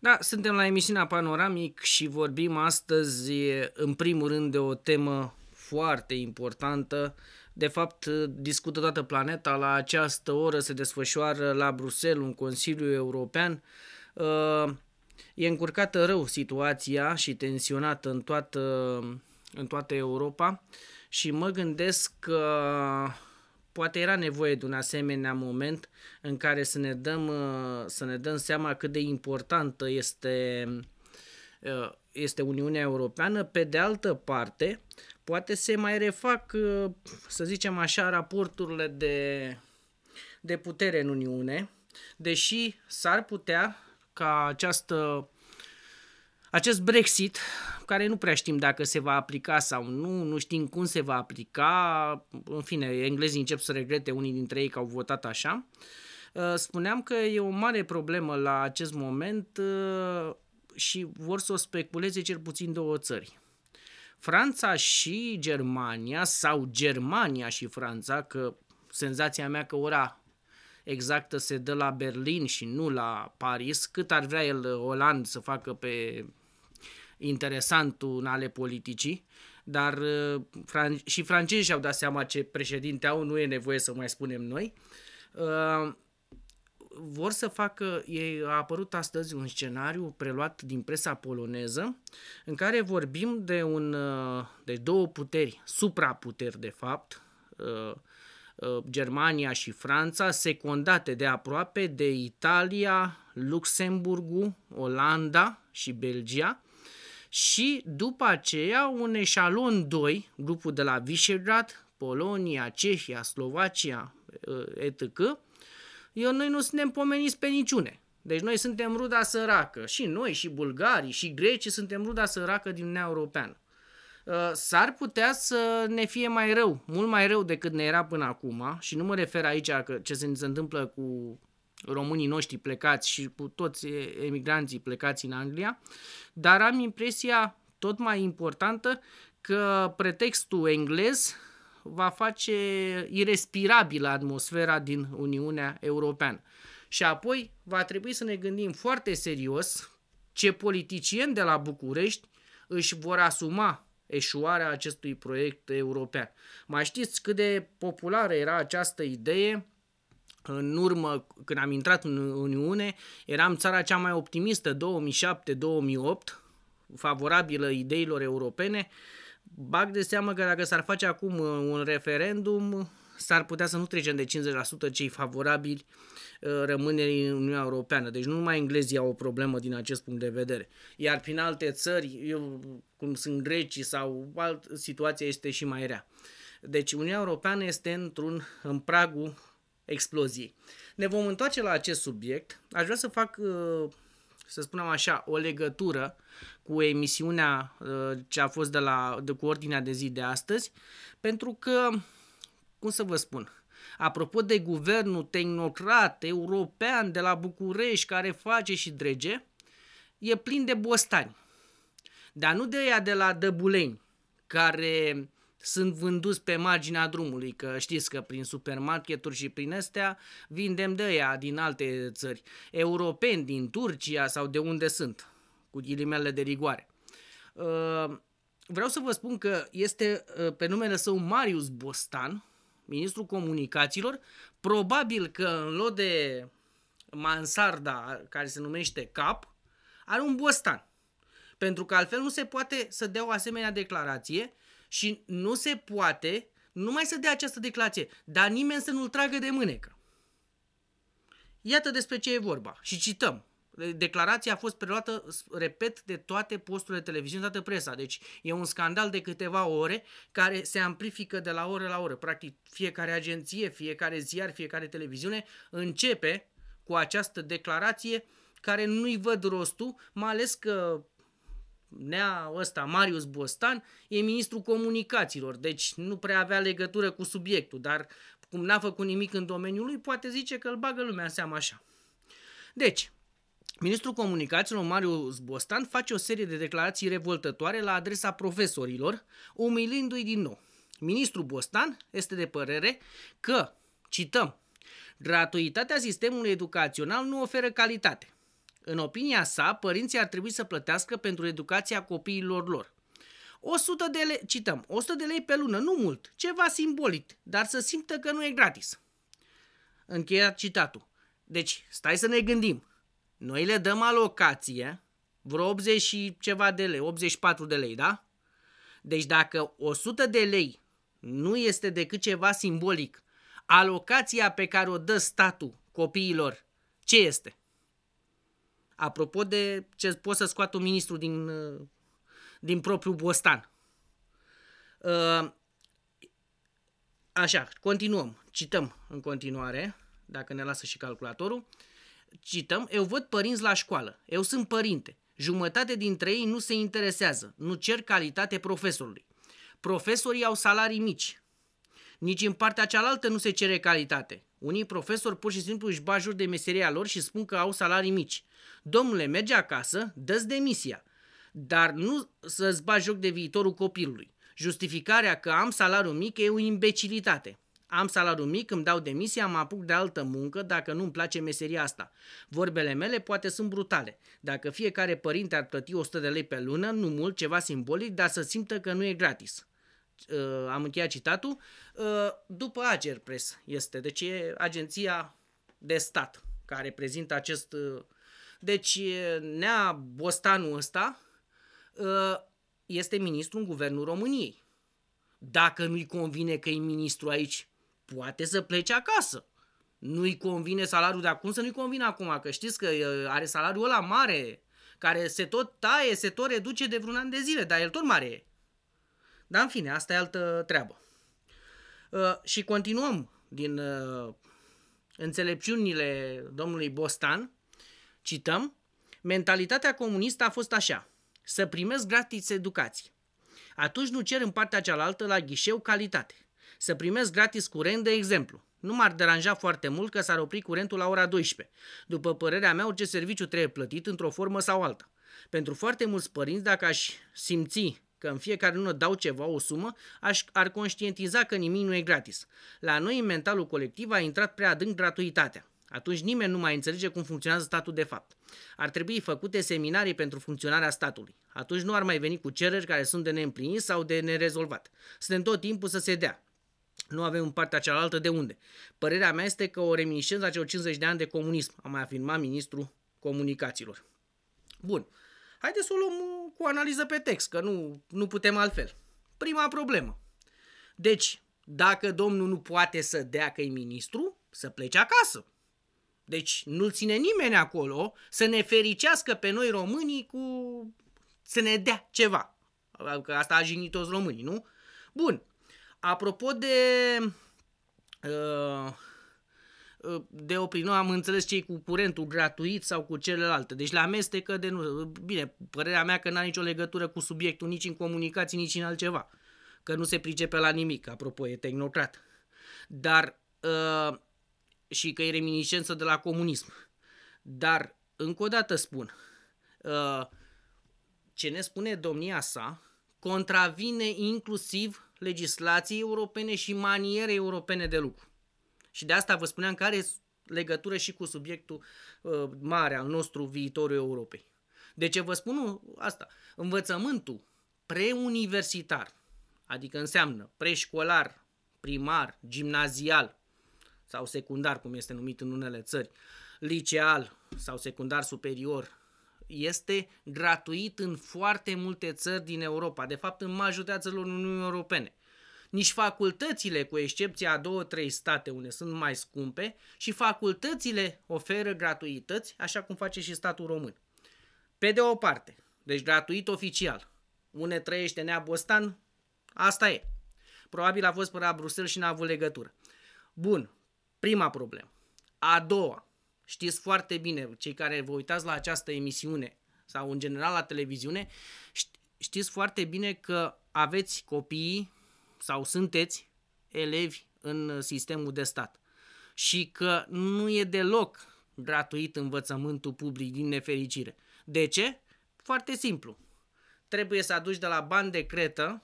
Da, suntem la emisiunea Panoramic și vorbim astăzi în primul rând de o temă foarte importantă. De fapt, discută toată planeta. La această oră se desfășoară la Bruxelles un Consiliu European. Uh, e încurcată rău situația și tensionată în toată, în toată Europa și mă gândesc că poate era nevoie de un asemenea moment în care să ne dăm, uh, să ne dăm seama cât de importantă este, uh, este Uniunea Europeană. Pe de altă parte, poate se mai refac, uh, să zicem așa, raporturile de, de putere în Uniune, deși s-ar putea ca această acest Brexit, care nu prea știm dacă se va aplica sau nu, nu știm cum se va aplica, în fine, englezii încep să regrete unii dintre ei că au votat așa, uh, spuneam că e o mare problemă la acest moment uh, și vor să o speculeze cel puțin două țări. Franța și Germania sau Germania și Franța, că senzația mea că ora exactă se dă la Berlin și nu la Paris, cât ar vrea el Oland să facă pe interesantul în ale politicii, dar uh, fran- și francezii au dat seama ce președinte au, nu e nevoie să mai spunem noi. Uh, vor să facă, ei, a apărut astăzi un scenariu preluat din presa poloneză, în care vorbim de, un, uh, de două puteri, supraputeri de fapt, uh, Uh, Germania și Franța, secundate de aproape de Italia, Luxemburgul, Olanda și Belgia, și după aceea un eșalon 2, grupul de la Visegrad, Polonia, Cehia, Slovacia, uh, etc. Eu noi nu suntem pomeniți pe niciune. Deci noi suntem ruda săracă, și noi, și bulgarii, și grecii suntem ruda săracă din Uniunea Europeană. Uh, s-ar putea să ne fie mai rău, mult mai rău decât ne era până acum și nu mă refer aici că ce se întâmplă cu românii noștri plecați și cu toți emigranții plecați în Anglia, dar am impresia tot mai importantă că pretextul englez va face irespirabilă atmosfera din Uniunea Europeană. Și apoi va trebui să ne gândim foarte serios ce politicieni de la București își vor asuma eșuarea acestui proiect european. Mai știți cât de populară era această idee în urmă, când am intrat în Uniune, eram țara cea mai optimistă 2007-2008, favorabilă ideilor europene. Bag de seamă că dacă s-ar face acum uh, un referendum, s-ar putea să nu trecem de 50% cei favorabili uh, rămânerii în Uniunea Europeană. Deci nu numai englezii au o problemă din acest punct de vedere. Iar prin alte țări, eu, cum sunt grecii sau alt, situația este și mai rea. Deci Uniunea Europeană este într-un în pragul exploziei. Ne vom întoarce la acest subiect. Aș vrea să fac, uh, să spunem așa, o legătură cu emisiunea uh, ce a fost de la, de, cu ordinea de zi de astăzi, pentru că cum să vă spun, apropo de guvernul tehnocrat european de la București care face și drege, e plin de bostani. Dar nu de ea de la Dăbuleni, care sunt vânduți pe marginea drumului, că știți că prin supermarketuri și prin astea vindem de ea din alte țări, europeni, din Turcia sau de unde sunt, cu ghilimele de rigoare. Ă, vreau să vă spun că este ă, pe numele său Marius Bostan, ministrul comunicațiilor, probabil că în loc de mansarda care se numește cap, are un bostan. Pentru că altfel nu se poate să dea o asemenea declarație și nu se poate numai să dea această declarație, dar nimeni să nu-l tragă de mânecă. Iată despre ce e vorba și cităm. Declarația a fost preluată, repet, de toate posturile televiziune, toată presa. Deci e un scandal de câteva ore care se amplifică de la oră la oră. Practic fiecare agenție, fiecare ziar, fiecare televiziune începe cu această declarație care nu-i văd rostul, mai ales că nea ăsta, Marius Bostan, e ministrul comunicațiilor, deci nu prea avea legătură cu subiectul, dar cum n-a făcut nimic în domeniul lui, poate zice că îl bagă lumea în seama așa. Deci, Ministrul Comunicațiilor Mariu Zbostan face o serie de declarații revoltătoare la adresa profesorilor, umilindu-i din nou. Ministrul Bostan este de părere că, cităm, gratuitatea sistemului educațional nu oferă calitate. În opinia sa, părinții ar trebui să plătească pentru educația copiilor lor. 100 de lei, cităm, 100 de lei pe lună, nu mult, ceva simbolic, dar să simtă că nu e gratis. Încheia citatul. Deci, stai să ne gândim. Noi le dăm alocație, vreo 80 și ceva de lei, 84 de lei, da? Deci dacă 100 de lei nu este decât ceva simbolic, alocația pe care o dă statul copiilor, ce este? Apropo de ce poți să scoată un ministru din, din propriul bostan. Uh, așa, continuăm, cităm în continuare, dacă ne lasă și calculatorul cităm, eu văd părinți la școală, eu sunt părinte. Jumătate dintre ei nu se interesează, nu cer calitate profesorului. Profesorii au salarii mici. Nici în partea cealaltă nu se cere calitate. Unii profesori pur și simplu își bajur de meseria lor și spun că au salarii mici. Domnule, merge acasă, dă-ți demisia, dar nu să-ți bagi joc de viitorul copilului. Justificarea că am salariu mic e o imbecilitate. Am salariu mic, îmi dau demisia, mă apuc de altă muncă dacă nu-mi place meseria asta. Vorbele mele poate sunt brutale. Dacă fiecare părinte ar plăti 100 de lei pe lună, nu mult, ceva simbolic, dar să simtă că nu e gratis. Uh, am încheiat citatul. Uh, după Ager Press este, deci e agenția de stat care prezintă acest... Uh, deci Nea Bostanul ăsta uh, este ministru în guvernul României. Dacă nu-i convine că e ministru aici, poate să plece acasă. Nu-i convine salariul de acum să nu-i convine acum, că știți că uh, are salariul ăla mare, care se tot taie, se tot reduce de vreun an de zile, dar el tot mare e. Dar în fine, asta e altă treabă. Uh, și continuăm din uh, înțelepciunile domnului Bostan, cităm, mentalitatea comunistă a fost așa, să primesc gratis educație. Atunci nu cer în partea cealaltă la ghișeu calitate să primesc gratis curent, de exemplu. Nu m-ar deranja foarte mult că s-ar opri curentul la ora 12. După părerea mea, orice serviciu trebuie plătit într-o formă sau alta. Pentru foarte mulți părinți, dacă aș simți că în fiecare lună dau ceva, o sumă, aș, ar conștientiza că nimic nu e gratis. La noi, în mentalul colectiv, a intrat prea adânc gratuitatea. Atunci nimeni nu mai înțelege cum funcționează statul de fapt. Ar trebui făcute seminarii pentru funcționarea statului. Atunci nu ar mai veni cu cereri care sunt de neîmplinit sau de nerezolvat. Suntem tot timpul să se dea nu avem în partea cealaltă de unde. Părerea mea este că o reminiscență a celor 50 de ani de comunism, a mai afirmat ministrul comunicațiilor. Bun, haideți să o luăm uh, cu analiză pe text, că nu, nu putem altfel. Prima problemă. Deci, dacă domnul nu poate să dea că e ministru, să plece acasă. Deci nu-l ține nimeni acolo să ne fericească pe noi românii cu... să ne dea ceva. Că asta a jignit toți românii, nu? Bun, Apropo de uh, uh de opri, nu am înțeles ce cu curentul gratuit sau cu celelalte. Deci le amestecă de nu. Bine, părerea mea că n a nicio legătură cu subiectul nici în comunicații, nici în altceva. Că nu se pricepe la nimic, apropo, e tehnocrat. Dar uh, și că e reminiscență de la comunism. Dar, încă o dată spun, uh, ce ne spune domnia sa contravine inclusiv legislației europene și manierei europene de lucru. Și de asta vă spuneam care are legătură și cu subiectul uh, mare al nostru, viitorul Europei. De ce vă spun asta? Învățământul preuniversitar, adică înseamnă preșcolar, primar, gimnazial sau secundar, cum este numit în unele țări, liceal sau secundar superior, este gratuit în foarte multe țări din Europa, de fapt în majoritatea țărilor Uniunii Europene. Nici facultățile, cu excepția a două, trei state unde sunt mai scumpe, și facultățile oferă gratuități, așa cum face și statul român. Pe de o parte, deci gratuit oficial, unde trăiește neabostan, asta e. Probabil a fost până la Bruxelles și n-a avut legătură. Bun, prima problemă. A doua, Știți foarte bine, cei care vă uitați la această emisiune sau în general la televiziune, știți foarte bine că aveți copii sau sunteți elevi în sistemul de stat și că nu e deloc gratuit învățământul public din nefericire. De ce? Foarte simplu. Trebuie să aduci de la bani de cretă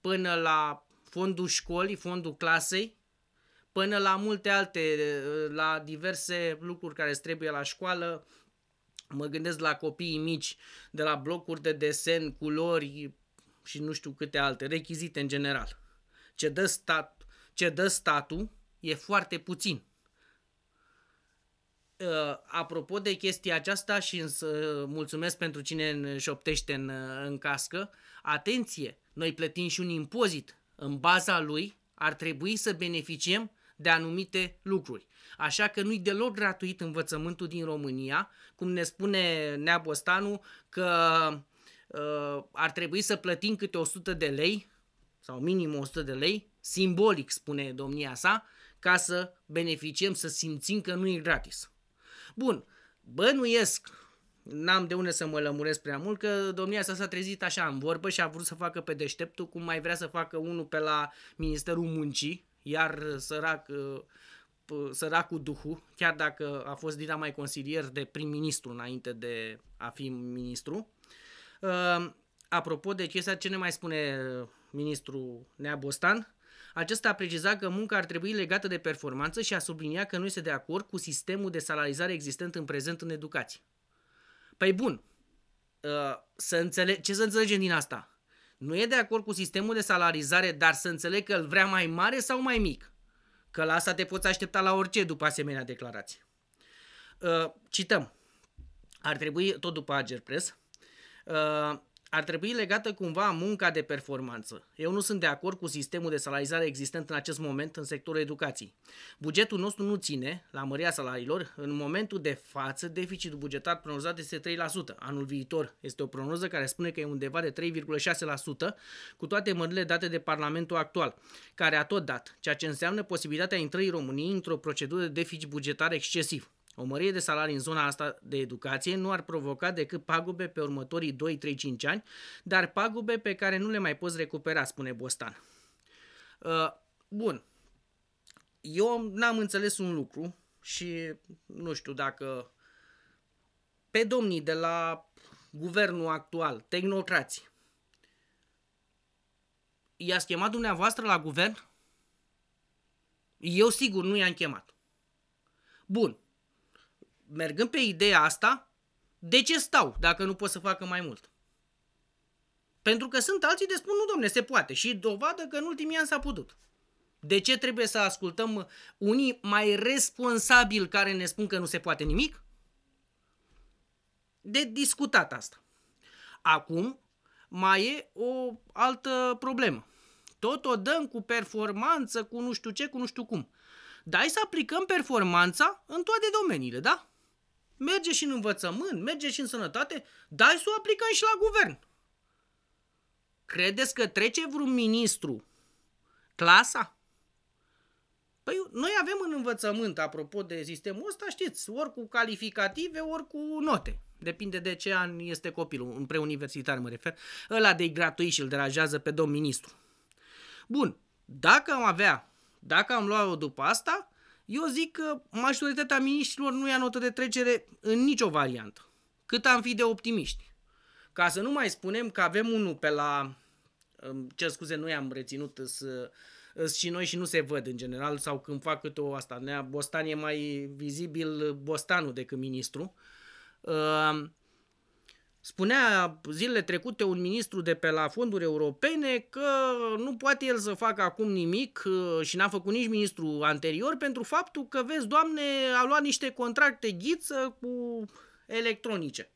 până la fondul școlii, fondul clasei, până la multe alte, uh, la diverse lucruri care îți trebuie la școală, mă gândesc la copiii mici, de la blocuri de desen, culori și nu știu câte alte, rechizite în general. Ce dă, stat, ce dă statul e foarte puțin. Uh, apropo de chestia aceasta și însă uh, mulțumesc pentru cine șoptește în, în cască, atenție, noi plătim și un impozit. În baza lui ar trebui să beneficiem de anumite lucruri. Așa că nu-i deloc gratuit învățământul din România, cum ne spune Nea Bostanu că uh, ar trebui să plătim câte 100 de lei sau minim 100 de lei, simbolic spune domnia sa, ca să beneficiem, să simțim că nu e gratis. Bun, bănuiesc, n-am de unde să mă lămuresc prea mult, că domnia sa s-a trezit așa în vorbă și a vrut să facă pe deșteptul, cum mai vrea să facă unul pe la Ministerul Muncii, iar sărac, uh, săracul Duhu, chiar dacă a fost Dida mai consilier de prim-ministru înainte de a fi ministru, uh, apropo de chestia ce ne mai spune ministrul Neabostan? acesta a precizat că munca ar trebui legată de performanță și a subliniat că nu este de acord cu sistemul de salarizare existent în prezent în educație. Păi bun, uh, să înțele- ce să înțelegem din asta? nu e de acord cu sistemul de salarizare, dar să înțeleg că îl vrea mai mare sau mai mic. Că la asta te poți aștepta la orice după asemenea declarație. Uh, cităm. Ar trebui, tot după Press, uh, ar trebui legată cumva munca de performanță. Eu nu sunt de acord cu sistemul de salarizare existent în acest moment în sectorul educației. Bugetul nostru nu ține la mărirea salariilor. În momentul de față, deficitul bugetar pronozat este 3%. Anul viitor este o pronoză care spune că e undeva de 3,6%, cu toate mările date de Parlamentul actual, care a tot dat, ceea ce înseamnă posibilitatea intrării României într-o procedură de deficit bugetar excesiv. O mărire de salarii în zona asta de educație nu ar provoca decât pagube pe următorii 2-3-5 ani, dar pagube pe care nu le mai poți recupera, spune Bostan. Uh, bun. Eu n-am înțeles un lucru și nu știu dacă pe domnii de la guvernul actual, tehnocrații, i a chemat dumneavoastră la guvern? Eu sigur nu i-am chemat. Bun, mergând pe ideea asta, de ce stau dacă nu pot să facă mai mult? Pentru că sunt alții de spun, nu domne, se poate. Și dovadă că în ultimii ani s-a putut. De ce trebuie să ascultăm unii mai responsabili care ne spun că nu se poate nimic? De discutat asta. Acum mai e o altă problemă. Tot o dăm cu performanță, cu nu știu ce, cu nu știu cum. Dar hai să aplicăm performanța în toate domeniile, da? merge și în învățământ, merge și în sănătate, dai să o aplicăm și la guvern. Credeți că trece vreun ministru clasa? Păi noi avem în învățământ, apropo de sistemul ăsta, știți, ori cu calificative, ori cu note. Depinde de ce an este copilul, în preuniversitar mă refer. Ăla de gratuit și îl derajează pe domn ministru. Bun, dacă am avea, dacă am luat-o după asta, eu zic că majoritatea miniștrilor nu ia notă de trecere în nicio variantă. Cât am fi de optimiști. Ca să nu mai spunem că avem unul pe la... Ce scuze, noi am reținut să și noi și nu se văd în general sau când fac câte o asta. Bostan e mai vizibil bostanul decât ministru. Uh, Spunea zilele trecute un ministru de pe la fonduri europene că nu poate el să facă acum nimic uh, și n-a făcut nici ministru anterior pentru faptul că, vezi, doamne, a luat niște contracte ghiță cu electronice.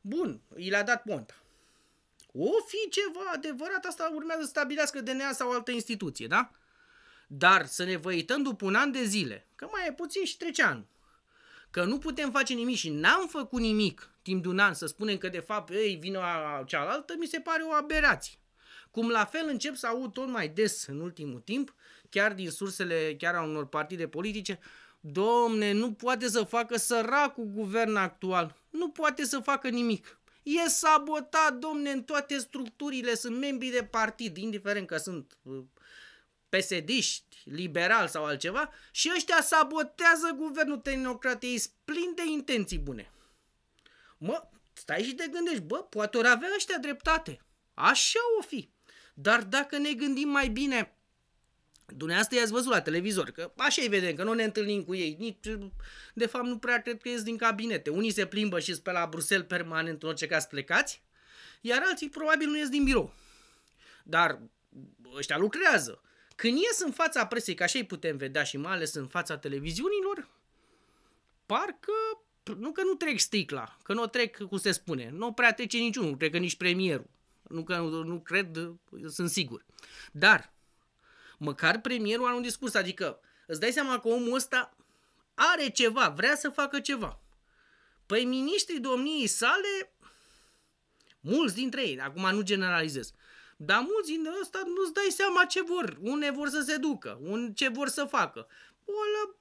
Bun, i le-a dat Ponta. O fi ceva adevărat, asta urmează să stabilească DNA sau altă instituție, da? Dar să ne văităm după un an de zile, că mai e puțin și trece anul că nu putem face nimic și n-am făcut nimic timp de un an să spunem că de fapt ei vină cealaltă, mi se pare o aberație. Cum la fel încep să aud tot mai des în ultimul timp, chiar din sursele chiar a unor partide politice, domne, nu poate să facă săracul guvern actual, nu poate să facă nimic. E sabotat, domne, în toate structurile, sunt membrii de partid, indiferent că sunt uh, pesediști, liberal sau altceva, și ăștia sabotează guvernul tehnocratiei plin de intenții bune. Mă, stai și te gândești, bă, poate ori avea ăștia dreptate. Așa o fi. Dar dacă ne gândim mai bine, dumneavoastră i-ați văzut la televizor, că așa îi vedem, că nu ne întâlnim cu ei, nici, de fapt nu prea cred că ies din cabinete. Unii se plimbă și pe la Bruxelles permanent, în orice caz plecați, iar alții probabil nu ies din birou. Dar ăștia lucrează. Când ies în fața presei, ca așa îi putem vedea și mai ales în fața televiziunilor, parcă nu că nu trec sticla, că nu o trec, cum se spune, nu prea trece niciunul, nu că nici premierul. Nu că nu, nu cred, sunt sigur. Dar, măcar premierul are un discurs, adică îți dai seama că omul ăsta are ceva, vrea să facă ceva. Păi miniștrii domniei sale, mulți dintre ei, acum nu generalizez, dar mulți din ăsta nu-ți dai seama ce vor, unde vor să se ducă, un, ce vor să facă. Oală,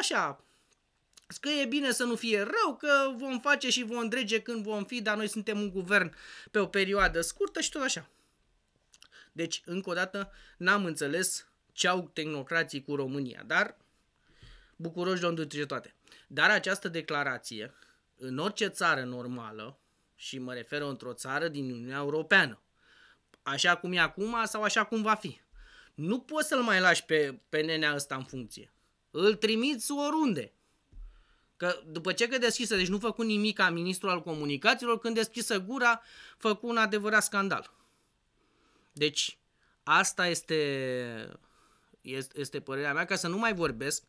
așa, că e bine să nu fie rău, că vom face și vom drege când vom fi, dar noi suntem un guvern pe o perioadă scurtă și tot așa. Deci, încă o dată, n-am înțeles ce au tehnocrații cu România, dar bucuroși de înduce toate. Dar această declarație, în orice țară normală, și mă refer într-o țară din Uniunea Europeană, așa cum e acum sau așa cum va fi. Nu poți să-l mai lași pe, pe nenea ăsta în funcție. Îl trimiți oriunde. Că după ce că deschisă, deci nu făcu nimic ca ministru al comunicațiilor, când deschisă gura, făcu un adevărat scandal. Deci, asta este, este, este părerea mea, ca să nu mai vorbesc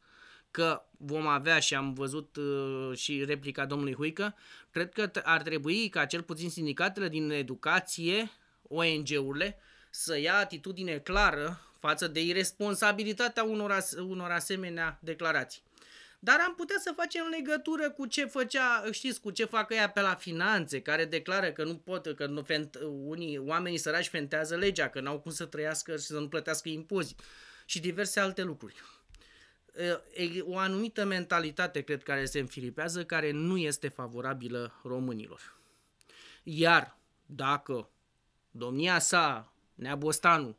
că vom avea și am văzut uh, și replica domnului Huică, cred că ar trebui ca cel puțin sindicatele din educație ONG-urile să ia atitudine clară față de irresponsabilitatea unor, as- unor asemenea declarații. Dar am putea să facem legătură cu ce făcea, știți, cu ce facă ea pe la finanțe, care declară că nu pot, că nu fent, unii oamenii săraci fentează legea, că n-au cum să trăiască și să nu plătească impozi și diverse alte lucruri. E o anumită mentalitate, cred, care se înfilipează, care nu este favorabilă românilor. Iar dacă domnia sa, Neabostanu,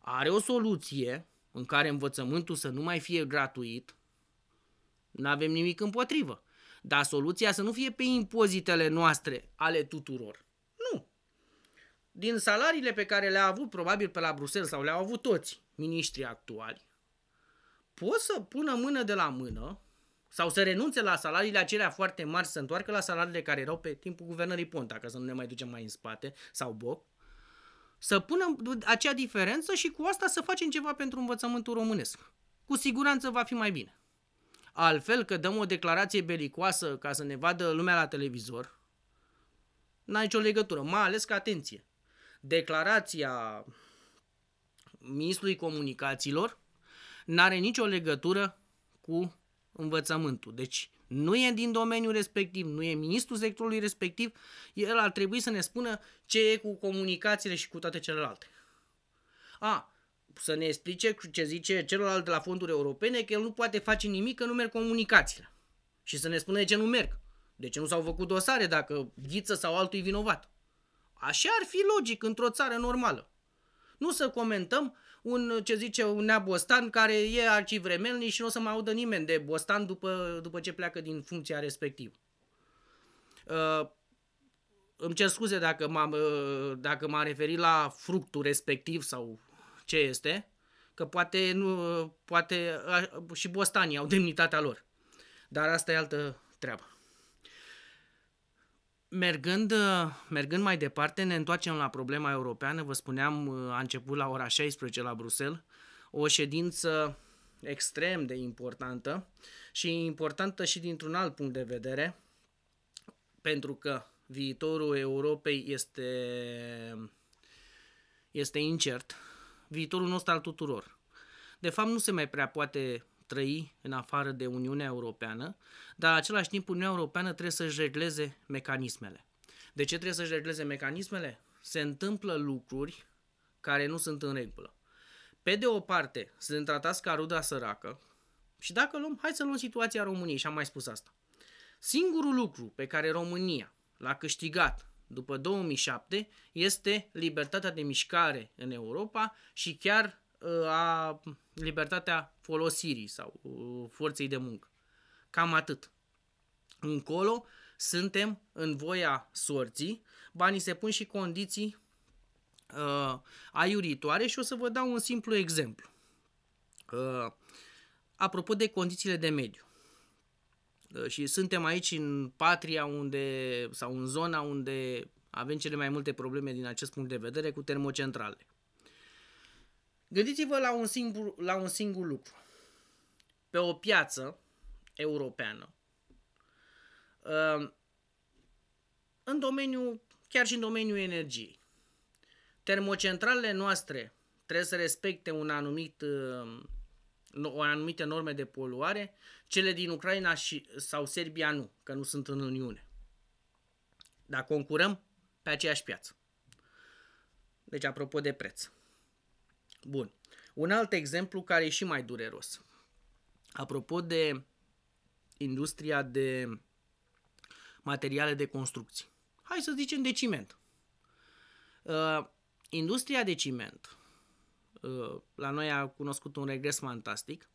are o soluție în care învățământul să nu mai fie gratuit, nu avem nimic împotrivă. Dar soluția să nu fie pe impozitele noastre ale tuturor. Nu. Din salariile pe care le-a avut probabil pe la Bruxelles sau le-au avut toți miniștrii actuali, pot să pună mână de la mână sau să renunțe la salariile acelea foarte mari, să întoarcă la salariile care erau pe timpul guvernării Ponta, ca să nu ne mai ducem mai în spate, sau Boc, să punem acea diferență și cu asta să facem ceva pentru învățământul românesc. Cu siguranță va fi mai bine. Altfel că dăm o declarație belicoasă ca să ne vadă lumea la televizor, n-ai nicio legătură. Mai ales că, atenție, declarația ministrului comunicațiilor n-are nicio legătură cu învățământul. Deci, nu e din domeniul respectiv, nu e ministrul sectorului respectiv, el ar trebui să ne spună ce e cu comunicațiile și cu toate celelalte. A, să ne explice ce zice celălalt de la fonduri europene că el nu poate face nimic că nu merg comunicațiile. Și să ne spună de ce nu merg. De ce nu s-au făcut dosare dacă ghiță sau altul e vinovat. Așa ar fi logic într-o țară normală. Nu să comentăm un, ce zice, un neabostan care e arcivremelnic și nu o să mai audă nimeni de bostan după, după ce pleacă din funcția respectivă. Uh, îmi cer scuze dacă m-am, uh, dacă m-am referit la fructul respectiv sau ce este, că poate, nu, poate și bostanii au demnitatea lor. Dar asta e altă treabă. Mergând, uh, mergând mai departe, ne întoarcem la problema europeană. Vă spuneam, uh, a început la ora 16 la Bruxelles, o ședință extrem de importantă și importantă și dintr-un alt punct de vedere, pentru că viitorul Europei este, este incert, viitorul nostru al tuturor. De fapt, nu se mai prea poate trăi în afară de Uniunea Europeană, dar în același timp Uniunea Europeană trebuie să-și regleze mecanismele. De ce trebuie să-și regleze mecanismele? Se întâmplă lucruri care nu sunt în regulă. Pe de o parte, sunt tratați ca ruda săracă și dacă luăm, hai să luăm situația României și am mai spus asta. Singurul lucru pe care România l-a câștigat după 2007 este libertatea de mișcare în Europa și chiar uh, a libertatea folosirii sau uh, forței de muncă. Cam atât. Încolo suntem în voia sorții, banii se pun și condiții uh, aiuritoare și o să vă dau un simplu exemplu. Uh, apropo de condițiile de mediu. Uh, și suntem aici în patria unde, sau în zona unde avem cele mai multe probleme din acest punct de vedere cu termocentrale. Gândiți-vă la un, singur, la un singur lucru. Pe o piață europeană, ehm, în domeniul, chiar și în domeniul energiei, termocentralele noastre trebuie să respecte un anumit, ehm, o anumite norme de poluare, cele din Ucraina și, sau Serbia nu, că nu sunt în Uniune. Dar concurăm pe aceeași piață. Deci, apropo de preț. Bun. Un alt exemplu care e și mai dureros. Apropo de industria de materiale de construcții. Hai să zicem de ciment. Uh, industria de ciment uh, la noi a cunoscut un regres fantastic,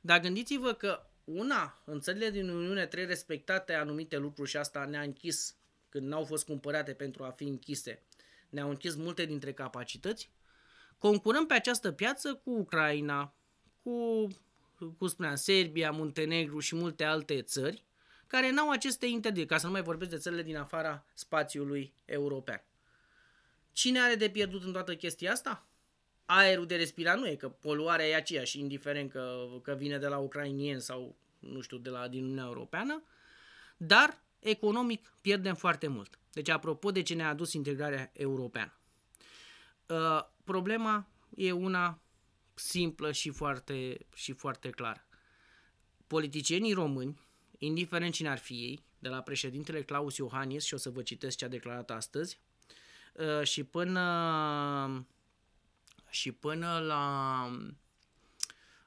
dar gândiți-vă că una, în țările din Uniune trebuie respectate anumite lucruri și asta ne-a închis când n-au fost cumpărate pentru a fi închise. Ne-au închis multe dintre capacități Concurăm pe această piață cu Ucraina, cu, cum spuneam, Serbia, Muntenegru și multe alte țări care n-au aceste interdicții, ca să nu mai vorbesc de țările din afara spațiului european. Cine are de pierdut în toată chestia asta? Aerul de respirat nu e, că poluarea e aceeași, indiferent că, că vine de la ucrainieni sau, nu știu, de la din Uniunea Europeană, dar economic pierdem foarte mult. Deci, apropo de ce ne-a adus integrarea europeană. Uh, Problema e una simplă și foarte, și foarte clară. Politicienii români, indiferent cine ar fi ei, de la președintele Claus Iohannis, și o să vă citesc ce a declarat astăzi, uh, și până, și până la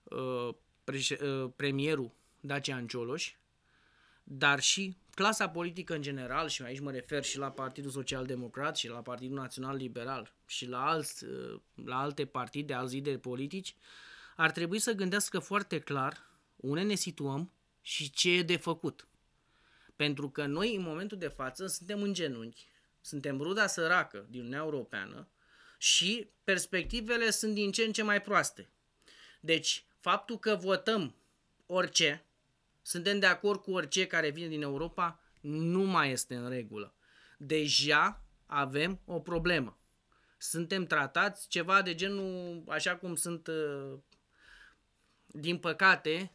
uh, uh, premierul Dacian Cioloș, dar și clasa politică în general, și aici mă refer și la Partidul Social Democrat și la Partidul Național Liberal și la, alți, la alte partide, alți lideri politici, ar trebui să gândească foarte clar unde ne situăm și ce e de făcut. Pentru că noi, în momentul de față, suntem în genunchi, suntem ruda săracă din Uniunea Europeană și perspectivele sunt din ce în ce mai proaste. Deci, faptul că votăm orice, suntem de acord cu orice care vine din Europa, nu mai este în regulă. Deja avem o problemă. Suntem tratați ceva de genul, așa cum sunt, uh, din păcate,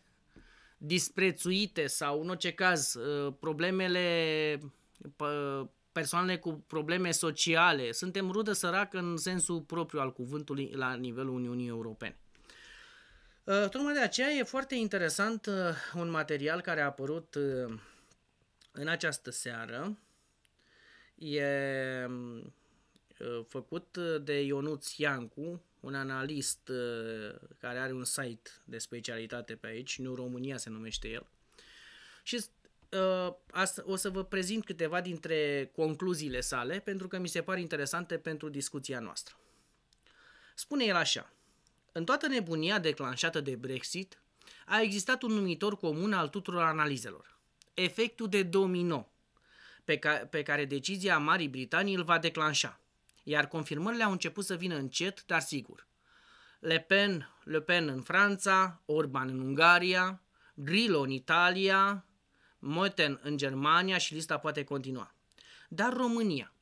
disprețuite sau, în orice caz, uh, problemele, persoanele cu probleme sociale. Suntem rudă săracă în sensul propriu al cuvântului la nivelul Uniunii Europene. Uh, tocmai de aceea e foarte interesant uh, un material care a apărut uh, în această seară. E um, făcut de Ionuț Iancu, un analist care are un site de specialitate pe aici, Nu România se numește el. Și o să vă prezint câteva dintre concluziile sale, pentru că mi se par interesante pentru discuția noastră. Spune el așa – în toată nebunia declanșată de Brexit, a existat un numitor comun al tuturor analizelor. Efectul de domino, pe, ca- pe care decizia Marii Britanii îl va declanșa. Iar confirmările au început să vină încet, dar sigur. Le Pen, Le Pen în Franța, Orban în Ungaria, Grillo în Italia, Moten în Germania și lista poate continua. Dar România.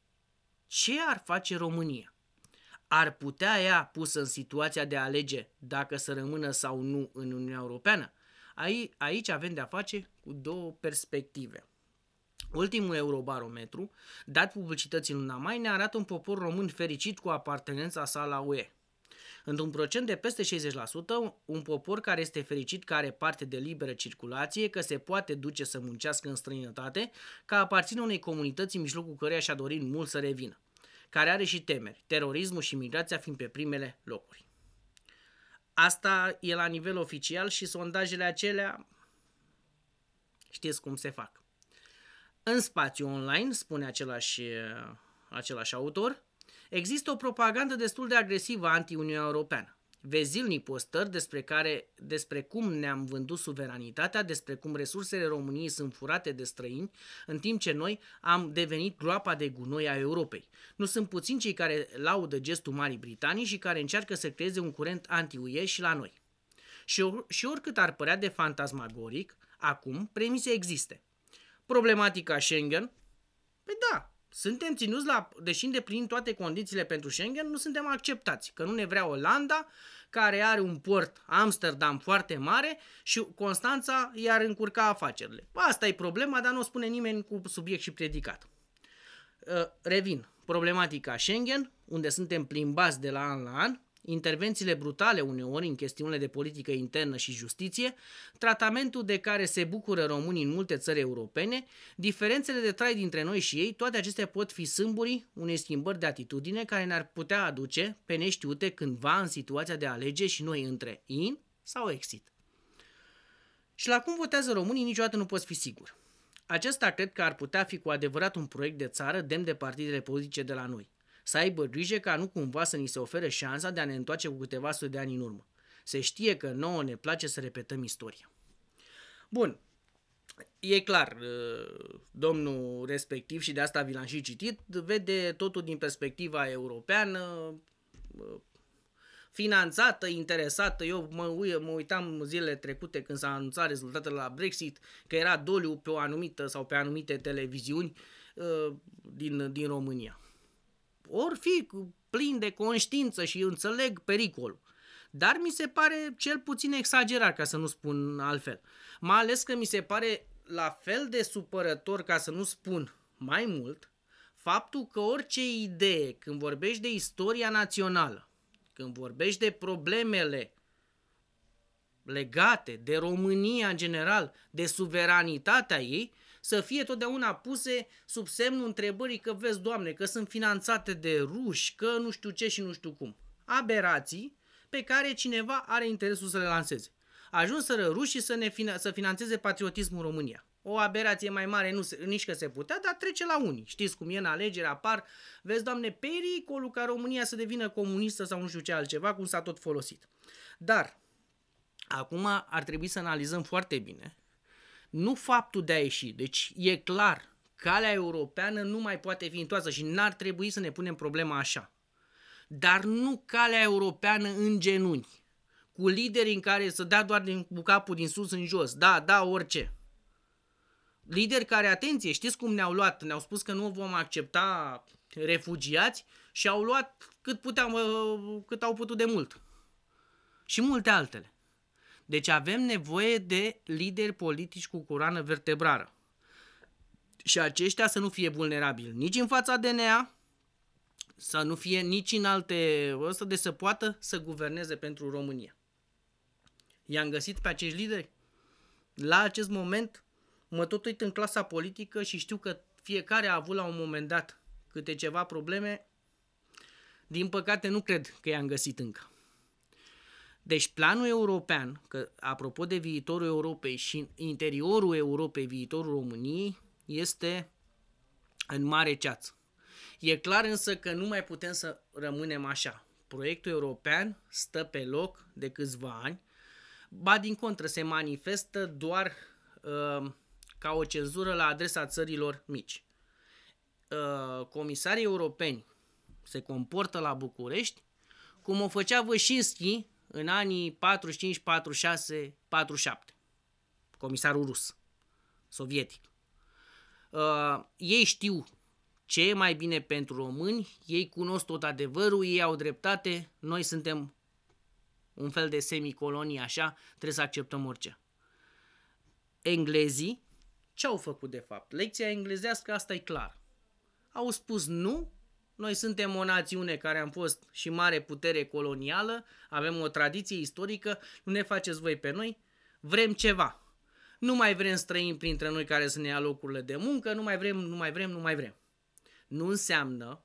Ce ar face România? ar putea ea pusă în situația de a alege dacă să rămână sau nu în Uniunea Europeană? Aici avem de-a face cu două perspective. Ultimul eurobarometru, dat publicității luna mai, ne arată un popor român fericit cu apartenența sa la UE. Într-un procent de peste 60%, un popor care este fericit că are parte de liberă circulație, că se poate duce să muncească în străinătate, că aparține unei comunități în mijlocul căreia și-a dorit mult să revină care are și temeri, terorismul și migrația fiind pe primele locuri. Asta e la nivel oficial și sondajele acelea știți cum se fac. În spațiu online, spune același, același autor, există o propagandă destul de agresivă anti-Uniunea Europeană. Vezi zilnic postări despre, care, despre cum ne-am vândut suveranitatea, despre cum resursele României sunt furate de străini, în timp ce noi am devenit groapa de gunoi a Europei. Nu sunt puțini cei care laudă gestul Marii Britanii și care încearcă să creeze un curent anti-UE și la noi. Și, or- și oricât ar părea de fantasmagoric, acum premise există. Problematica Schengen? Păi da, suntem ținuți la, deși îndeplinim toate condițiile pentru Schengen, nu suntem acceptați, că nu ne vrea Olanda, care are un port Amsterdam foarte mare și Constanța i-ar încurca afacerile. Asta e problema, dar nu o spune nimeni cu subiect și predicat. Uh, revin, problematica Schengen, unde suntem plimbați de la an la an, intervențiile brutale uneori în chestiunile de politică internă și justiție, tratamentul de care se bucură românii în multe țări europene, diferențele de trai dintre noi și ei, toate acestea pot fi sâmburii unei schimbări de atitudine care ne-ar putea aduce pe neștiute cândva în situația de a alege și noi între in sau exit. Și la cum votează românii niciodată nu poți fi sigur. Acesta cred că ar putea fi cu adevărat un proiect de țară demn de partidele politice de la noi. Să aibă grijă ca nu cumva să ni se ofere șansa de a ne întoarce cu câteva sute de ani în urmă. Se știe că nouă ne place să repetăm istoria. Bun, e clar, uh, domnul respectiv, și de asta vi l-am și citit, vede totul din perspectiva europeană, uh, finanțată, interesată. Eu mă, mă uitam zilele trecute când s-a anunțat rezultatele la Brexit, că era doliu pe o anumită sau pe anumite televiziuni uh, din, din România. Or fi plin de conștiință și înțeleg pericolul. Dar mi se pare cel puțin exagerat, ca să nu spun altfel. Mai ales că mi se pare la fel de supărător, ca să nu spun mai mult, faptul că orice idee, când vorbești de istoria națională, când vorbești de problemele legate de România în general, de suveranitatea ei, să fie totdeauna puse sub semnul întrebării că vezi, Doamne, că sunt finanțate de ruși, că nu știu ce și nu știu cum. Aberații pe care cineva are interesul să le lanseze. să rușii să, ne fina- să finanțeze patriotismul în România. O aberație mai mare nu se, nici că se putea, dar trece la unii. Știți cum e în alegeri, apar, vezi, doamne, pericolul ca România să devină comunistă sau nu știu ce altceva, cum s-a tot folosit. Dar, acum ar trebui să analizăm foarte bine nu faptul de a ieși. Deci e clar, calea europeană nu mai poate fi întoarsă și n-ar trebui să ne punem problema așa. Dar nu calea europeană în genunchi cu lideri în care să dea doar din, cu capul din sus în jos. Da, da, orice. Lideri care, atenție, știți cum ne-au luat? Ne-au spus că nu vom accepta refugiați și au luat cât, puteam, uh, cât au putut de mult. Și multe altele. Deci avem nevoie de lideri politici cu coroană vertebrară. Și aceștia să nu fie vulnerabili nici în fața DNA, să nu fie nici în alte ăsta, de să poată să guverneze pentru România. I-am găsit pe acești lideri? La acest moment mă tot uit în clasa politică și știu că fiecare a avut la un moment dat câte ceva probleme. Din păcate nu cred că i-am găsit încă. Deci planul european, că apropo de viitorul Europei și interiorul Europei, viitorul României, este în mare ceață. E clar însă că nu mai putem să rămânem așa. Proiectul european stă pe loc de câțiva ani, ba din contră se manifestă doar uh, ca o cenzură la adresa țărilor mici. Uh, comisarii europeni se comportă la București cum o făcea Vășinski în anii 45, 46, 47. Comisarul rus, sovietic. Uh, ei știu ce e mai bine pentru români, ei cunosc tot adevărul, ei au dreptate, noi suntem un fel de semicolonie, așa, trebuie să acceptăm orice. Englezii, ce au făcut de fapt? Lecția englezească, asta e clar. Au spus nu noi suntem o națiune care am fost și mare putere colonială, avem o tradiție istorică, nu ne faceți voi pe noi, vrem ceva. Nu mai vrem străini printre noi care să ne ia locurile de muncă, nu mai vrem, nu mai vrem, nu mai vrem. Nu înseamnă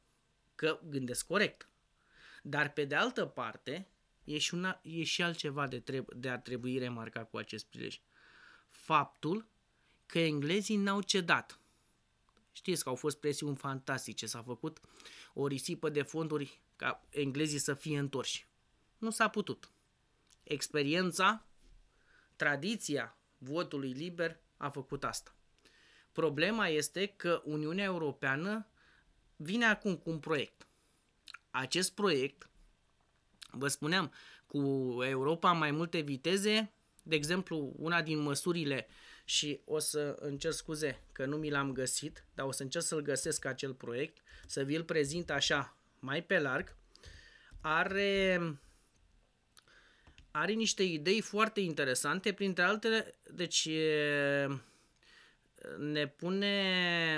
că gândesc corect. Dar pe de altă parte, e și, una, e și altceva de, treb- de a trebui remarcat cu acest prilej. Faptul că englezii n-au cedat. Știți că au fost presiuni fantastice, s-a făcut o risipă de fonduri ca englezii să fie întorși. Nu s-a putut. Experiența, tradiția votului liber a făcut asta. Problema este că Uniunea Europeană vine acum cu un proiect. Acest proiect, vă spuneam, cu Europa mai multe viteze, de exemplu, una din măsurile uh, și o să încerc scuze că nu mi l-am găsit, dar o să încerc să-l găsesc acel proiect, să vi-l prezint așa mai pe larg. Are, are niște idei foarte interesante, printre altele, deci ne pune,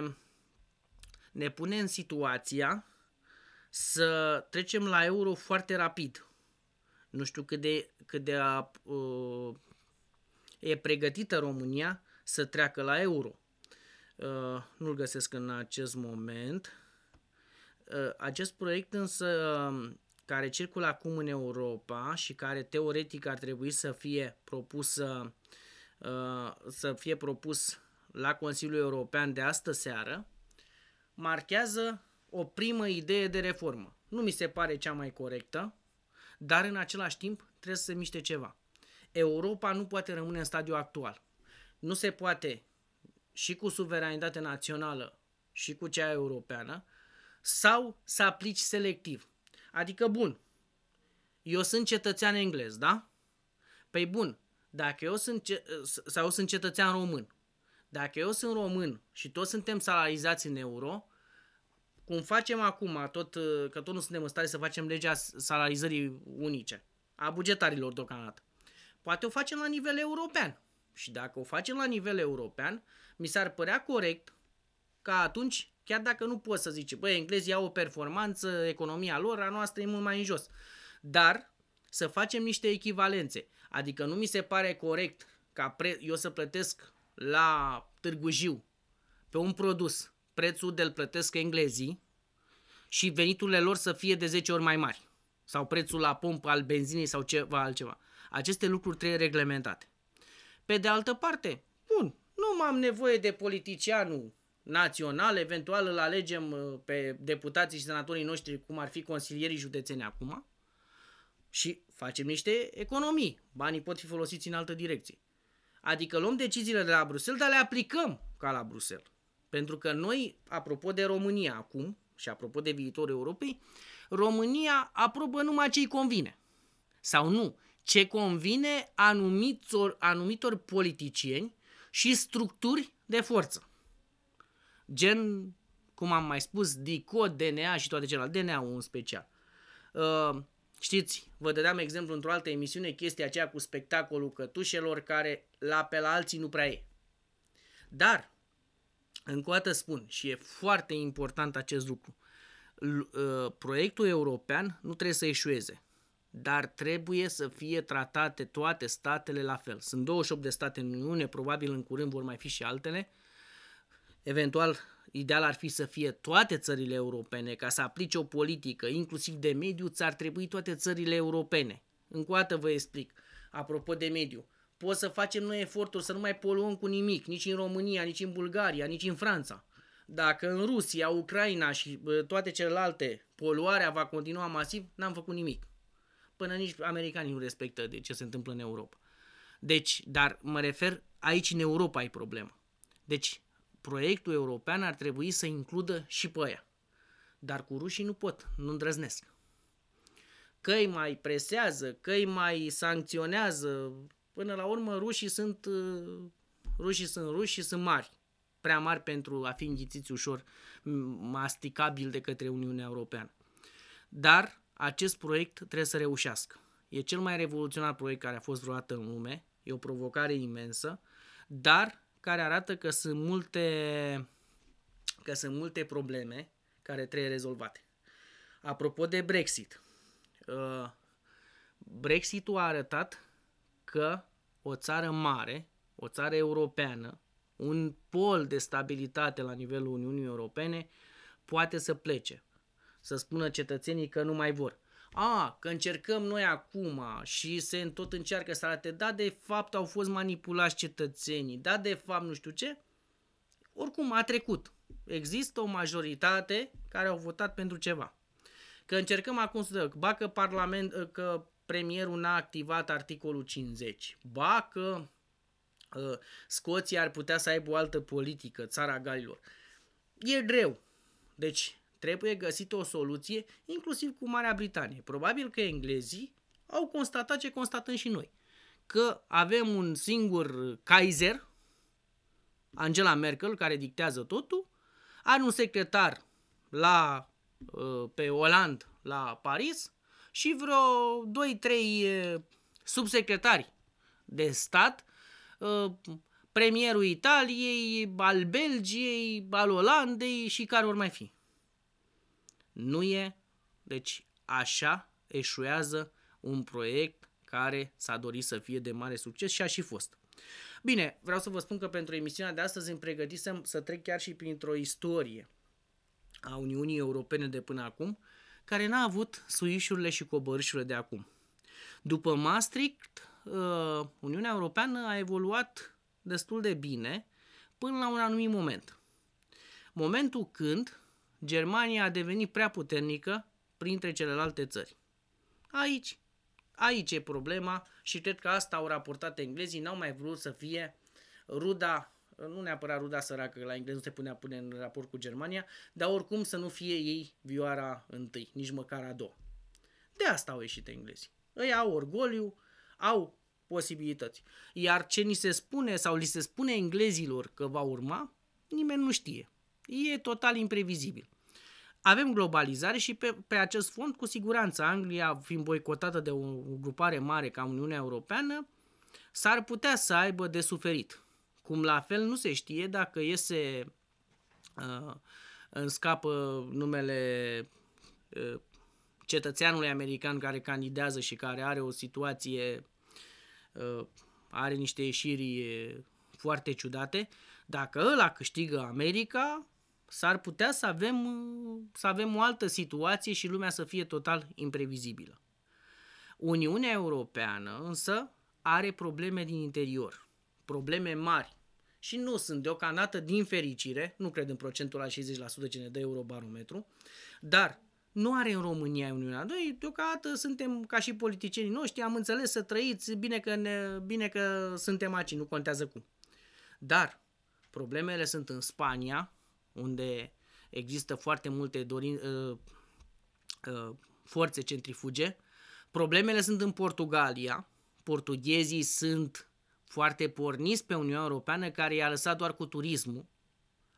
ne pune în situația să trecem la euro foarte rapid. Nu știu cât de, cât de uh, e pregătită România să treacă la euro. Uh, nu-l găsesc în acest moment. Uh, acest proiect însă um, care circulă acum în Europa și care teoretic ar trebui să fie propus uh, să fie propus la Consiliul European de astă seară, marchează o primă idee de reformă. Nu mi se pare cea mai corectă, dar în același timp trebuie să se miște ceva. Europa nu poate rămâne în stadiul actual. Nu se poate și cu suveranitate națională și cu cea europeană sau să aplici selectiv. Adică, bun, eu sunt cetățean englez, da? Păi bun, dacă eu sunt, ce- sau eu sunt cetățean român, dacă eu sunt român și toți suntem salarizați în euro, cum facem acum, tot, că tot nu suntem în stare să facem legea salarizării unice a bugetarilor deocamdată. Poate o facem la nivel european. Și dacă o facem la nivel european, mi s-ar părea corect ca atunci, chiar dacă nu poți să zici, băi, englezii au o performanță, economia lor, a noastră e mult mai în jos. Dar să facem niște echivalențe. Adică nu mi se pare corect ca pre- eu să plătesc la Târgu Jiu pe un produs prețul de-l plătesc englezii și veniturile lor să fie de 10 ori mai mari. Sau prețul la pompă al benzinei sau ceva altceva. Aceste lucruri trebuie reglementate. Pe de altă parte, bun, nu am nevoie de politicianul național, eventual îl alegem uh, pe deputații și senatorii noștri, cum ar fi consilierii județeni acum, și facem niște economii. Banii pot fi folosiți în altă direcție. Adică luăm deciziile de la Bruxelles, dar le aplicăm ca la Bruxelles. Pentru că noi, apropo de România acum și apropo de viitorul Europei, România aprobă numai ce îi convine. Sau nu, ce convine anumitor, anumitor politicieni și structuri de forță. Gen, cum am mai spus, DICO, DNA și toate celelalte, dna un în special. Uh, Știți, vă dădeam exemplu într-o altă emisiune, chestia aceea cu spectacolul cătușelor care la pe la alții nu prea e. Dar, încă o dată spun, și e foarte important acest lucru, uh, proiectul european nu trebuie să eșueze dar trebuie să fie tratate toate statele la fel. Sunt 28 de state în Uniune, probabil în curând vor mai fi și altele. Eventual, ideal ar fi să fie toate țările europene, ca să aplice o politică, inclusiv de mediu, ți-ar trebui toate țările europene. Încă o dată vă explic, apropo de mediu. Poți să facem noi eforturi să nu mai poluăm cu nimic, nici în România, nici în Bulgaria, nici în Franța. Dacă în Rusia, Ucraina și toate celelalte poluarea va continua masiv, n-am făcut nimic până nici americanii nu respectă de ce se întâmplă în Europa. Deci, dar mă refer, aici în Europa ai problemă. Deci, proiectul european ar trebui să includă și pe aia. Dar cu rușii nu pot, nu îndrăznesc. Că îi mai presează, că îi mai sancționează, până la urmă rușii sunt uh, rușii sunt ruși sunt mari. Prea mari pentru a fi înghițiți ușor masticabil de către Uniunea Europeană. Dar acest proiect trebuie să reușească. E cel mai revoluționar proiect care a fost vreodată în lume, e o provocare imensă, dar care arată că sunt multe, că sunt multe probleme care trebuie rezolvate. Apropo de Brexit, uh, Brexitul a arătat că o țară mare, o țară europeană, un pol de stabilitate la nivelul Uniunii Europene poate să plece să spună cetățenii că nu mai vor. A, că încercăm noi acum și se tot încearcă să arate, da, de fapt au fost manipulați cetățenii, da, de fapt nu știu ce. Oricum, a trecut. Există o majoritate care au votat pentru ceva. Că încercăm acum să ba că, parlament, că premierul n-a activat articolul 50, ba că ă, Scoția ar putea să aibă o altă politică, țara galilor. E greu. Deci, Trebuie găsită o soluție, inclusiv cu Marea Britanie. Probabil că englezii au constatat ce constatăm și noi. Că avem un singur Kaiser, Angela Merkel, care dictează totul, are un secretar la, uh, pe Oland, la Paris, și vreo 2-3 uh, subsecretari de stat, uh, premierul Italiei, al Belgiei, al Olandei și care ori mai fi. Nu e, deci așa eșuează un proiect care s-a dorit să fie de mare succes și a și fost. Bine, vreau să vă spun că pentru emisiunea de astăzi îmi pregătisem să trec chiar și printr-o istorie a Uniunii Europene de până acum, care n-a avut suișurile și coborâșurile de acum. După Maastricht, uh, Uniunea Europeană a evoluat destul de bine până la un anumit moment. Momentul când Germania a devenit prea puternică printre celelalte țări. Aici, aici e problema și cred că asta au raportat englezii, n-au mai vrut să fie ruda, nu neapărat ruda săracă, la englez nu se punea pune în raport cu Germania, dar oricum să nu fie ei vioara întâi, nici măcar a doua. De asta au ieșit englezii. Ei au orgoliu, au posibilități. Iar ce ni se spune sau li se spune englezilor că va urma, nimeni nu știe. E total imprevizibil. Avem globalizare și pe, pe acest fond, cu siguranță, Anglia fiind boicotată de o, o grupare mare ca Uniunea Europeană, s-ar putea să aibă de suferit. Cum la fel nu se știe dacă iese, uh, în scapă numele uh, cetățeanului american care candidează și care are o situație, uh, are niște ieșiri foarte ciudate, dacă ăla câștigă America, s-ar putea să avem, să avem o altă situație și lumea să fie total imprevizibilă. Uniunea Europeană însă are probleme din interior, probleme mari și nu sunt deocamdată din fericire, nu cred în procentul la 60% ce ne dă Eurobarometru, dar nu are în România Uniunea. Noi deocamdată suntem ca și politicienii noștri, am înțeles să trăiți, bine că, ne, bine că suntem aici, nu contează cum. Dar problemele sunt în Spania, unde există foarte multe dorin, uh, uh, forțe centrifuge. Problemele sunt în Portugalia. Portughezii sunt foarte porniți pe Uniunea Europeană, care i-a lăsat doar cu turismul.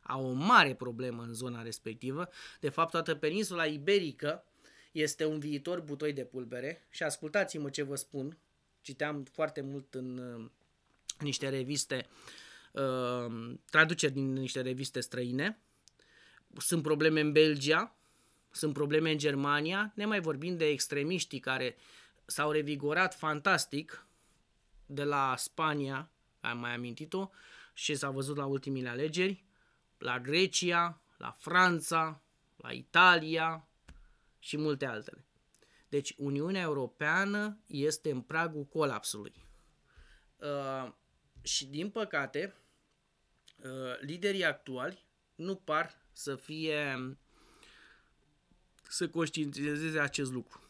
Au o mare problemă în zona respectivă. De fapt, toată peninsula iberică este un viitor butoi de pulbere. Și ascultați-mă ce vă spun. Citeam foarte mult în uh, niște reviste uh, Um, traduceri din niște reviste străine, sunt probleme în Belgia, sunt probleme în Germania, ne mai vorbim de extremiștii care s-au revigorat fantastic de la Spania, am mai amintit-o, și s-a văzut la ultimile alegeri, la Grecia, la Franța, la Italia și multe altele. Deci Uniunea Europeană este în pragul colapsului. Uh, și din păcate, Uh, liderii actuali nu par să fie să conștientizeze acest lucru.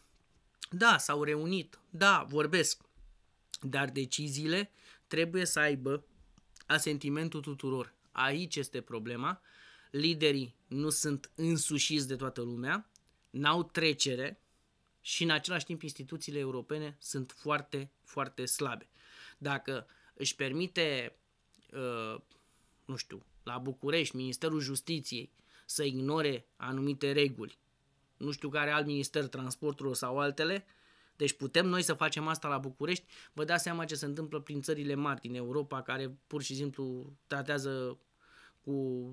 Da, s-au reunit, da, vorbesc, dar deciziile trebuie să aibă asentimentul tuturor. Aici este problema. Liderii nu sunt însușiți de toată lumea, n-au trecere și în același timp instituțiile europene sunt foarte, foarte slabe. Dacă își permite uh, nu știu, la București, Ministerul Justiției, să ignore anumite reguli. Nu știu care alt minister, transportul sau altele. Deci putem noi să facem asta la București. Vă dați seama ce se întâmplă prin țările mari din Europa, care pur și simplu tratează cu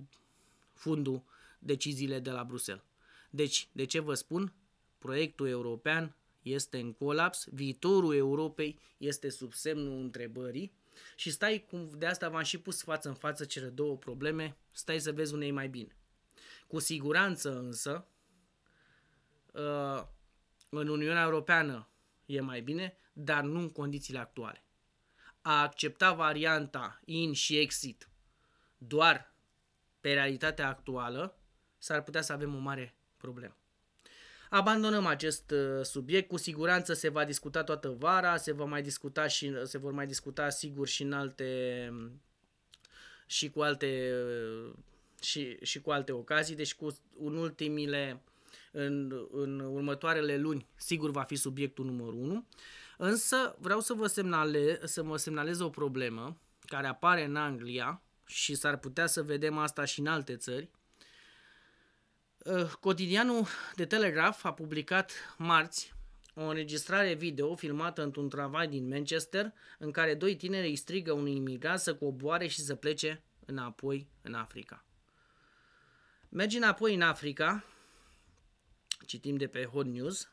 fundul deciziile de la Bruxelles. Deci, de ce vă spun? Proiectul european este în colaps, viitorul Europei este sub semnul întrebării și stai, cum de asta v-am și pus față în față cele două probleme, stai să vezi unei mai bine. Cu siguranță însă, ă, în Uniunea Europeană e mai bine, dar nu în condițiile actuale. A accepta varianta in și exit doar pe realitatea actuală, s-ar putea să avem o mare problemă abandonăm acest uh, subiect. Cu siguranță se va discuta toată vara, se, va mai discuta și, uh, se vor mai discuta sigur și în alte mm, și cu alte uh, și, și cu alte ocazii, deci cu în ultimile în, în următoarele luni sigur va fi subiectul numărul 1. Însă vreau să vă semnale, să vă semnalez o problemă care apare în Anglia și s-ar putea să vedem asta și în alte țări, Eh, cotidianul de Telegraph a publicat marți o înregistrare video filmată într-un tramvai din Manchester în care doi tineri îi strigă unui imigrant să coboare și să plece înapoi în Africa. Mergi înapoi în Africa, citim de pe Hot News,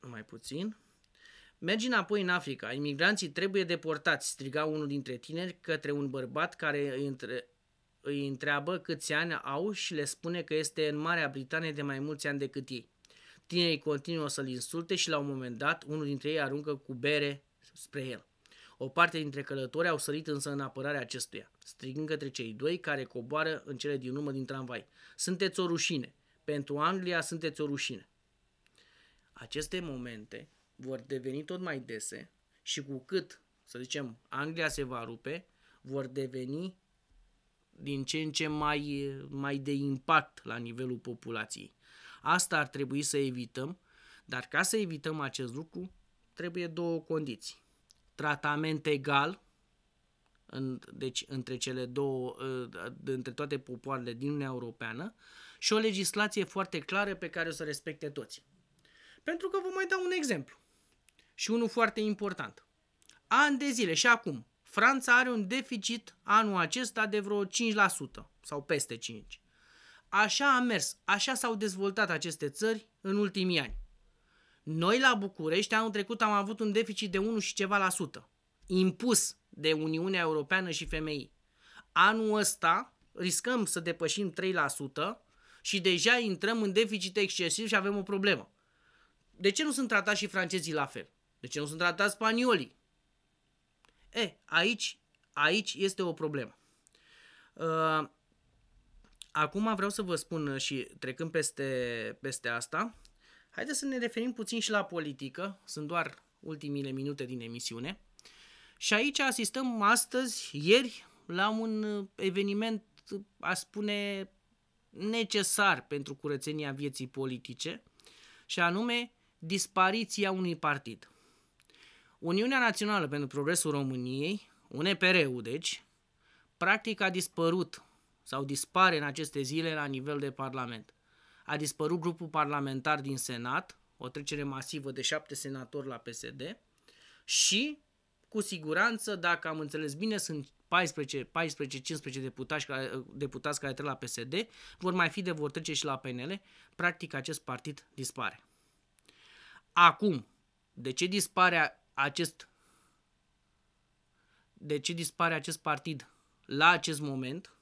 mai puțin, Mergi înapoi în Africa, imigranții trebuie deportați, striga unul dintre tineri către un bărbat care îi, între, îi întreabă câți ani au și le spune că este în Marea Britanie de mai mulți ani decât ei. Tinerii continuă să-l insulte și la un moment dat unul dintre ei aruncă cu bere spre el. O parte dintre călători au sărit însă în apărarea acestuia, strigând către cei doi care coboară în cele din urmă din tramvai. Sunteți o rușine! Pentru Anglia sunteți o rușine! Aceste momente vor deveni tot mai dese și cu cât, să zicem, Anglia se va rupe, vor deveni din ce în ce mai, mai de impact la nivelul populației. Asta ar trebui să evităm, dar ca să evităm acest lucru, trebuie două condiții. Tratament egal, în, deci între cele două, ă, între toate popoarele din Uniunea Europeană și o legislație foarte clară pe care o să respecte toți. Pentru că vă mai dau un exemplu și unul foarte important. An de zile și acum, Franța are un deficit anul acesta de vreo 5% sau peste 5%. Așa a mers, așa s-au dezvoltat aceste țări în ultimii ani. Noi la București anul trecut am avut un deficit de 1 și ceva la sută, impus de Uniunea Europeană și FMI. Anul ăsta riscăm să depășim 3% și deja intrăm în deficit excesiv și avem o problemă. De ce nu sunt tratați și francezii la fel? De ce nu sunt tratați spaniolii? E, aici, aici este o problemă. Uh, acum vreau să vă spun uh, și trecând peste, peste asta, haideți să ne referim puțin și la politică, sunt doar ultimile minute din emisiune. Și aici asistăm astăzi, ieri, la un uh, eveniment, a spune, necesar pentru curățenia vieții politice, și anume dispariția unui partid. Uniunea Națională pentru Progresul României, UNPR-ul deci, practic a dispărut sau dispare în aceste zile la nivel de Parlament. A dispărut grupul parlamentar din Senat, o trecere masivă de șapte senatori la PSD și, cu siguranță, dacă am înțeles bine, sunt 14, 15 deputați care, deputați care trec la PSD, vor mai fi de vor trece și la PNL, practic acest partid dispare. Acum, de ce dispare acest de ce dispare acest partid la acest moment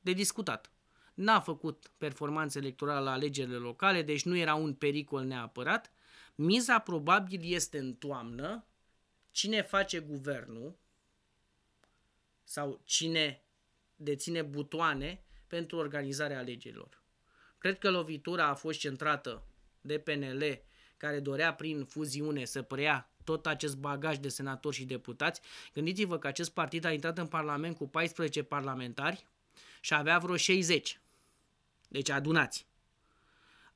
de discutat. N-a făcut performanțe electorale la alegerile locale, deci nu era un pericol neapărat. Miza probabil este în toamnă cine face guvernul sau cine deține butoane pentru organizarea alegerilor. Cred că lovitura a fost centrată de PNL care dorea prin fuziune să preia tot acest bagaj de senatori și deputați. Gândiți-vă că acest partid a intrat în Parlament cu 14 parlamentari și avea vreo 60. Deci adunați.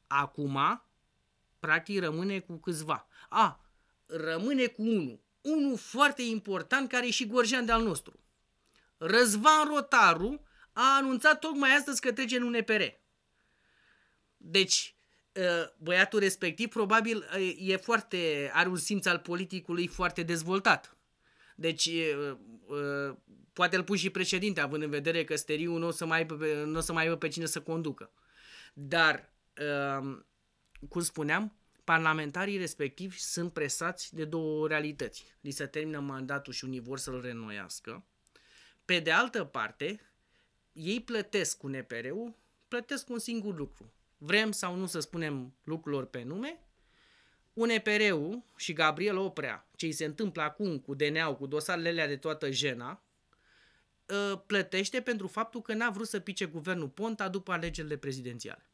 Acum, practic, rămâne cu câțiva. A, rămâne cu unul. Unul foarte important care e și gorjean de-al nostru. Răzvan Rotaru a anunțat tocmai astăzi că trece în UNPR. Deci, Uh, băiatul respectiv probabil uh, e foarte, are un simț al politicului foarte dezvoltat. Deci uh, poate îl pui și președinte, având în vedere că steriu nu o să mai, nu o să mai aibă pe cine să conducă. Dar, cum spuneam, parlamentarii respectivi sunt presați de două realități. Li se termină mandatul și unii vor să-l renoiască. Pe de altă parte, ei plătesc cu NPR-ul, plătesc un singur lucru, vrem sau nu să spunem lucrurilor pe nume, epr ul și Gabriel Oprea, ce îi se întâmplă acum cu DNA-ul, cu dosarele alea de toată jena, ă, plătește pentru faptul că n-a vrut să pice guvernul Ponta după alegerile prezidențiale.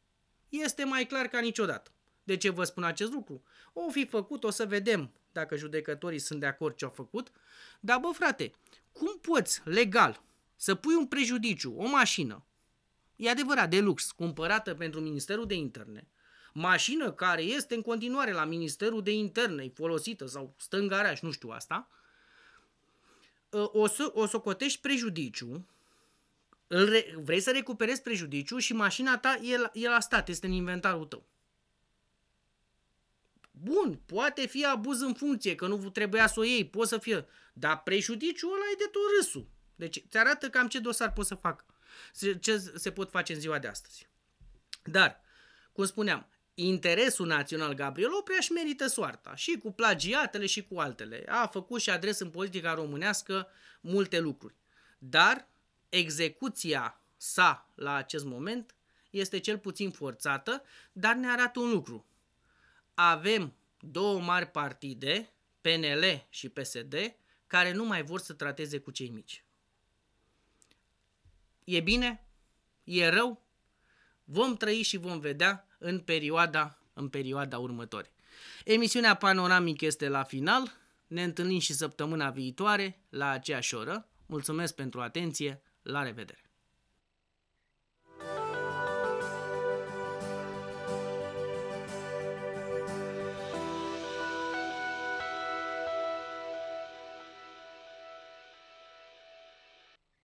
Este mai clar ca niciodată. De ce vă spun acest lucru? O fi făcut, o să vedem dacă judecătorii sunt de acord ce au făcut. Dar bă frate, cum poți legal să pui un prejudiciu, o mașină, E adevărat, de lux, cumpărată pentru Ministerul de Interne, mașină care este în continuare la Ministerul de Interne, folosită sau stă în garaj, nu știu asta, ă, o, să, o cotești prejudiciu, îl re, vrei să recuperezi prejudiciu și mașina ta e la, e la stat, este în inventarul tău. Bun, poate fi abuz în funcție, că nu trebuia să o iei, poți să fie, dar prejudiciul ăla e de tot râsul. Deci, te arată cam ce dosar poți să facă ce se pot face în ziua de astăzi. Dar, cum spuneam, interesul național Gabriel Oprea își merită soarta și cu plagiatele și cu altele. A făcut și adres în politica românească multe lucruri. Dar execuția sa la acest moment este cel puțin forțată, dar ne arată un lucru. Avem două mari partide, PNL și PSD, care nu mai vor să trateze cu cei mici e bine, e rău, vom trăi și vom vedea în perioada, în perioada următoare. Emisiunea Panoramic este la final, ne întâlnim și săptămâna viitoare la aceeași oră. Mulțumesc pentru atenție, la revedere!